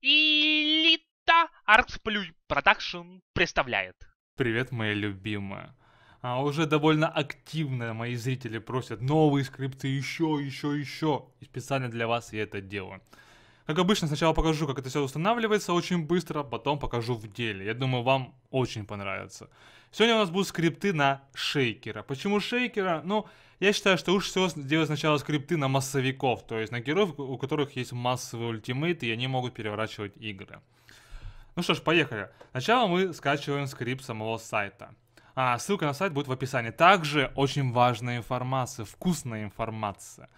Элита Артсплюй Продакшн представляет. Привет, моя любимая. А уже довольно активно мои зрители просят новые скрипты, еще, еще, еще. И специально для вас я это делаю. Как обычно, сначала покажу, как это все устанавливается очень быстро, потом покажу в деле. Я думаю, вам очень понравится. Сегодня у нас будут скрипты на шейкера. Почему шейкера? Ну, я считаю, что лучше всего делать сначала скрипты на массовиков, то есть на героев, у которых есть массовый ультимейт, и они могут переворачивать игры. Ну что ж, поехали. Сначала мы скачиваем скрипт самого сайта. А, ссылка на сайт будет в описании. Также очень важная информация, вкусная информация.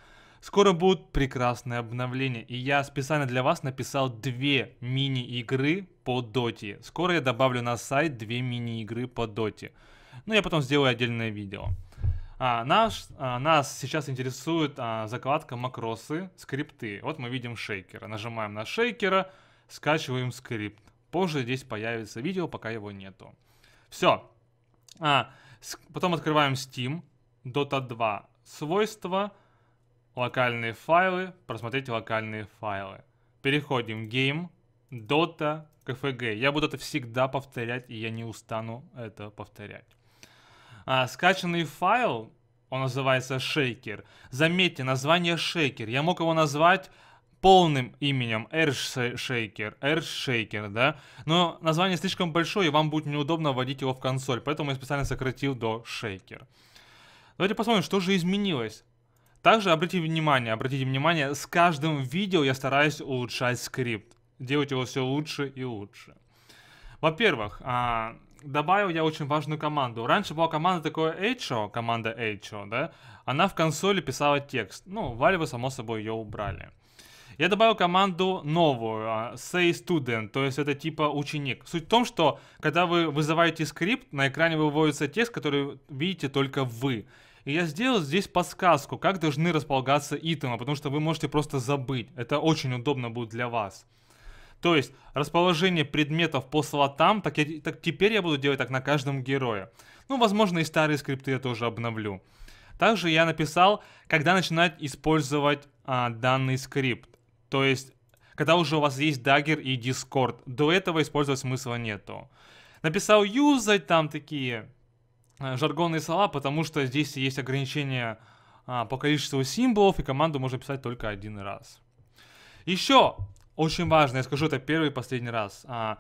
Скоро будут прекрасные обновления, и я специально для вас написал две мини-игры по доте. Скоро я добавлю на сайт две мини-игры по доте. Ну, я потом сделаю отдельное видео. А, наш, а, нас сейчас интересует а, закладка макросы, скрипты. Вот мы видим шейкера. Нажимаем на шейкера, скачиваем скрипт. Позже здесь появится видео, пока его нету. Все. А, с, потом открываем Steam, Dota 2, свойства, локальные файлы, просмотреть локальные файлы. Переходим в Game, Dota, KFG. Я буду это всегда повторять, и я не устану это повторять. А, скачанный файл, он называется Shaker. Заметьте, название Shaker. Я мог его назвать полным именем AirShaker, AirShaker, да, но название слишком большое, и вам будет неудобно вводить его в консоль, поэтому я специально сократил до Shaker. Давайте посмотрим, что же изменилось. Также обратите внимание, обратите внимание, с каждым видео я стараюсь улучшать скрипт, делать его все лучше и лучше. Во-первых, а, добавил я очень важную команду. Раньше была команда такое HO, команда HO, да? Она в консоли писала текст. Ну, Valve, само собой, ее убрали. Я добавил команду новую, а, say student, то есть это типа ученик. Суть в том, что когда вы вызываете скрипт, на экране выводится текст, который видите только вы. И я сделал здесь подсказку, как должны располагаться итемы, потому что вы можете просто забыть. Это очень удобно будет для вас. То есть расположение предметов по слотам, так, я, так теперь я буду делать так на каждом герое. Ну, возможно, и старые скрипты я тоже обновлю. Также я написал, когда начинать использовать а, данный скрипт. То есть, когда уже у вас есть Dagger и Discord. До этого использовать смысла нету. Написал юзать там такие а, жаргонные слова, потому что здесь есть ограничения а, по количеству символов, и команду можно писать только один раз. Еще очень важно, я скажу это первый и последний раз. А,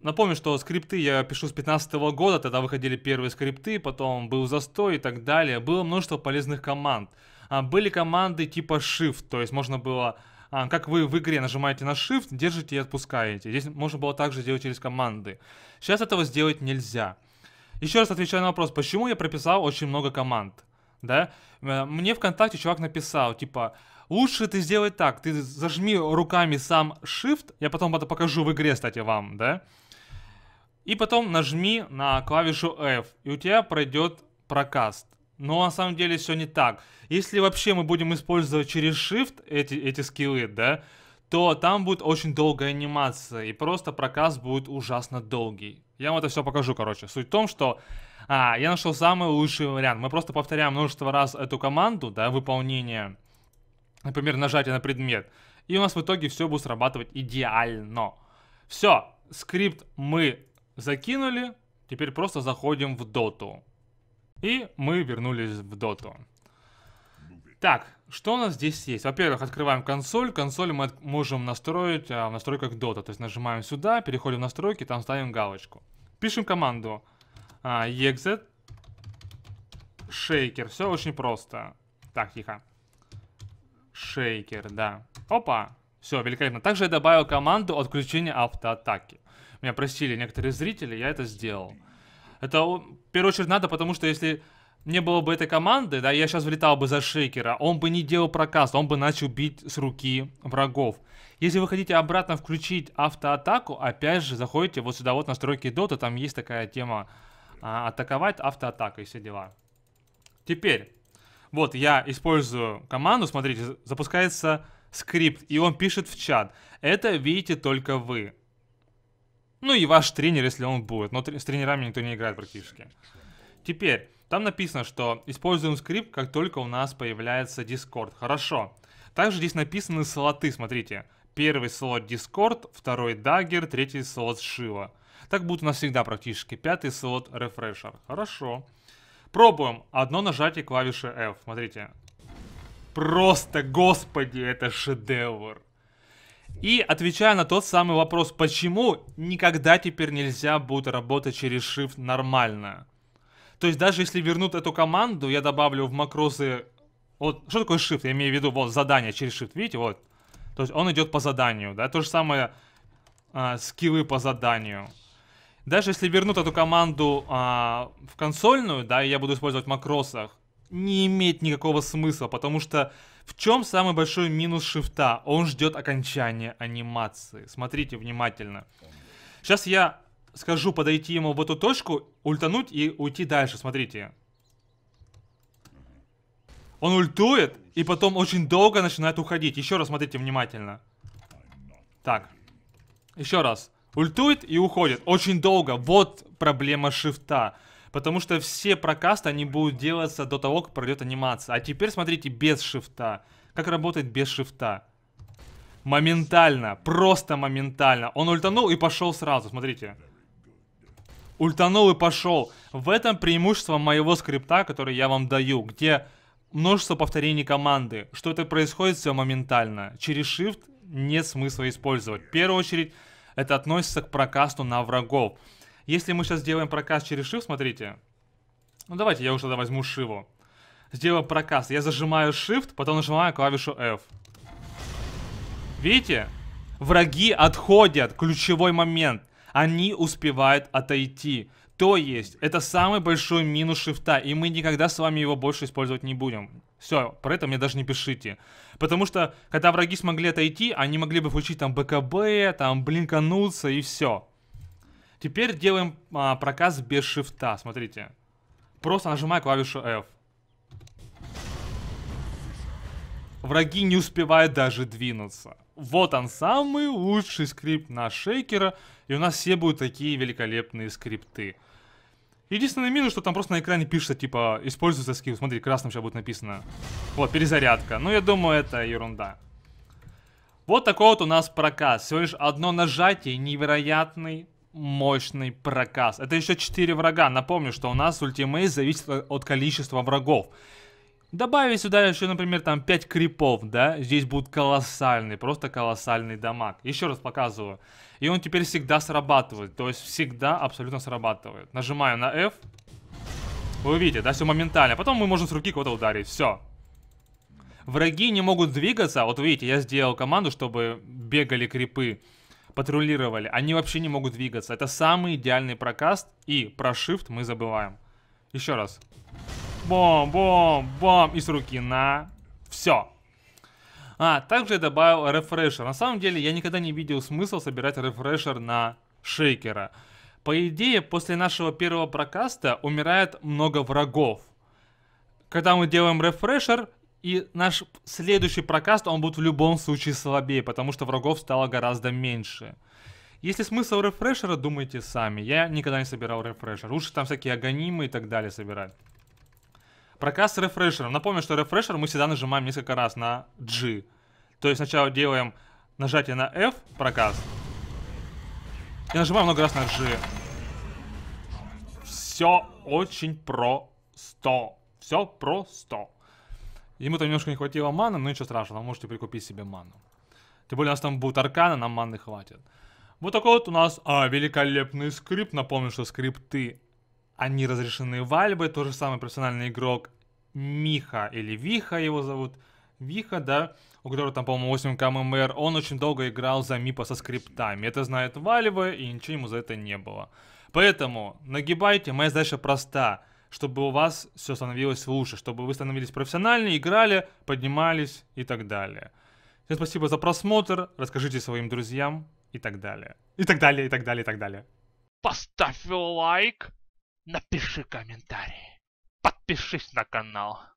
напомню, что скрипты я пишу с 15 года, тогда выходили первые скрипты, потом был застой и так далее. Было множество полезных команд. А, были команды типа Shift, то есть можно было, а, как вы в игре нажимаете на Shift, держите и отпускаете. Здесь можно было также делать через команды. Сейчас этого сделать нельзя. Еще раз отвечаю на вопрос, почему я прописал очень много команд. Да? Э, мне ВКонтакте чувак написал, типа, Лучше ты сделай так, ты зажми руками сам Shift, я потом это покажу в игре, кстати, вам, да? И потом нажми на клавишу F, и у тебя пройдет прокаст. Но на самом деле все не так. Если вообще мы будем использовать через Shift эти, эти скиллы, да, то там будет очень долгая анимация, и просто прокаст будет ужасно долгий. Я вам это все покажу, короче. Суть в том, что а, я нашел самый лучший вариант. Мы просто повторяем множество раз эту команду, да, выполнение например, нажатие на предмет. И у нас в итоге все будет срабатывать идеально. Все, скрипт мы закинули, теперь просто заходим в доту. И мы вернулись в доту. Так, что у нас здесь есть? Во-первых, открываем консоль. Консоль мы можем настроить а, в настройках Dota. То есть нажимаем сюда, переходим в настройки, там ставим галочку. Пишем команду а, exit shaker. Все очень просто. Так, тихо. Шейкер, да. Опа! Все, великолепно. Также я добавил команду отключения автоатаки. Меня просили некоторые зрители, я это сделал. Это, в первую очередь, надо, потому что если не было бы этой команды, да, я сейчас влетал бы за Шейкера, он бы не делал прокаст, он бы начал бить с руки врагов. Если вы хотите обратно включить автоатаку, опять же, заходите вот сюда вот настройки Dota, там есть такая тема а, атаковать автоатакой, все дела. Теперь, вот, я использую команду, смотрите, запускается скрипт, и он пишет в чат. Это видите только вы. Ну и ваш тренер, если он будет. Но с тренерами никто не играет практически. Теперь, там написано, что используем скрипт, как только у нас появляется Discord. Хорошо. Также здесь написаны слоты, смотрите. Первый слот Discord, второй Dagger, третий слот Shiva. Так будет у нас всегда практически. Пятый слот Refresher. Хорошо. Пробуем. Одно нажатие клавиши F. Смотрите. Просто, господи, это шедевр. И отвечая на тот самый вопрос, почему никогда теперь нельзя будет работать через Shift нормально. То есть даже если вернут эту команду, я добавлю в макросы... Вот, что такое Shift? Я имею в виду, вот, задание через Shift, видите, вот. То есть он идет по заданию, да, то же самое э, скиллы по заданию. Даже если вернут эту команду а, в консольную, да, и я буду использовать в макросах, не имеет никакого смысла, потому что в чем самый большой минус шифта? Он ждет окончания анимации. Смотрите внимательно. Сейчас я скажу подойти ему в эту точку, ультануть и уйти дальше. Смотрите. Он ультует и потом очень долго начинает уходить. Еще раз смотрите внимательно. Так. Еще раз. Ультует и уходит. Очень долго. Вот проблема шифта. Потому что все прокасты, они будут делаться до того, как пройдет анимация. А теперь смотрите без шифта. Как работает без шифта. Моментально. Просто моментально. Он ультанул и пошел сразу. Смотрите. Ультанул и пошел. В этом преимущество моего скрипта, который я вам даю. Где множество повторений команды. Что это происходит все моментально. Через shift нет смысла использовать. В первую очередь это относится к прокасту на врагов. Если мы сейчас сделаем прокас через шив, смотрите. Ну давайте я уже тогда возьму Шиву. Сделаю прокаст. Я зажимаю Shift, потом нажимаю клавишу F. Видите? Враги отходят. Ключевой момент. Они успевают отойти. То есть, это самый большой минус шифта, и мы никогда с вами его больше использовать не будем. Все, про это мне даже не пишите. Потому что, когда враги смогли отойти, они могли бы включить там БКБ, там блинкануться и все. Теперь делаем а, проказ без шифта, смотрите. Просто нажимаю клавишу F. Враги не успевают даже двинуться. Вот он, самый лучший скрипт на шейкера, и у нас все будут такие великолепные скрипты. Единственный минус, что там просто на экране пишется, типа, используется скилл. Смотри, красным сейчас будет написано. Вот, перезарядка. Но ну, я думаю, это ерунда. Вот такой вот у нас проказ. Всего лишь одно нажатие, невероятный мощный проказ. Это еще 4 врага. Напомню, что у нас ультимейт зависит от количества врагов. Добавив сюда еще, например, там 5 крипов, да, здесь будет колоссальный, просто колоссальный дамаг. Еще раз показываю. И он теперь всегда срабатывает. То есть всегда абсолютно срабатывает. Нажимаю на F. Вы увидите, да, все моментально. Потом мы можем с руки кого-то ударить. Все. Враги не могут двигаться. Вот видите, я сделал команду, чтобы бегали крипы, патрулировали. Они вообще не могут двигаться. Это самый идеальный прокаст. И про shift мы забываем. Еще раз. Бом, бом, бом. И с руки на... Все. А, также я добавил рефрешер. На самом деле я никогда не видел смысл собирать рефрешер на шейкера. По идее, после нашего первого прокаста умирает много врагов. Когда мы делаем рефрешер, и наш следующий прокаст, он будет в любом случае слабее, потому что врагов стало гораздо меньше. Если смысл рефрешера, думайте сами. Я никогда не собирал рефрешер. Лучше там всякие агонимы и так далее собирать. Прокаст с рефрешером. Напомню, что рефрешер мы всегда нажимаем несколько раз на G. То есть сначала делаем нажатие на F, проказ. И нажимаем много раз на G. Все очень просто. Все просто. Ему там немножко не хватило маны, но ничего страшного, можете прикупить себе ману. Тем более у нас там будут арканы, нам маны хватит. Вот такой вот у нас а, великолепный скрипт. Напомню, что скрипты, они разрешены в Альбе. Тот же самый профессиональный игрок Миха или Виха его зовут. Виха, да, у которого там, по-моему, 8 ММР, он очень долго играл за мипа со скриптами. Это знает Валева, и ничего ему за это не было. Поэтому нагибайте, моя задача проста, чтобы у вас все становилось лучше, чтобы вы становились профессиональнее, играли, поднимались и так далее. Всем спасибо за просмотр, расскажите своим друзьям и так далее. И так далее, и так далее, и так далее. Поставь лайк, напиши комментарий, подпишись на канал.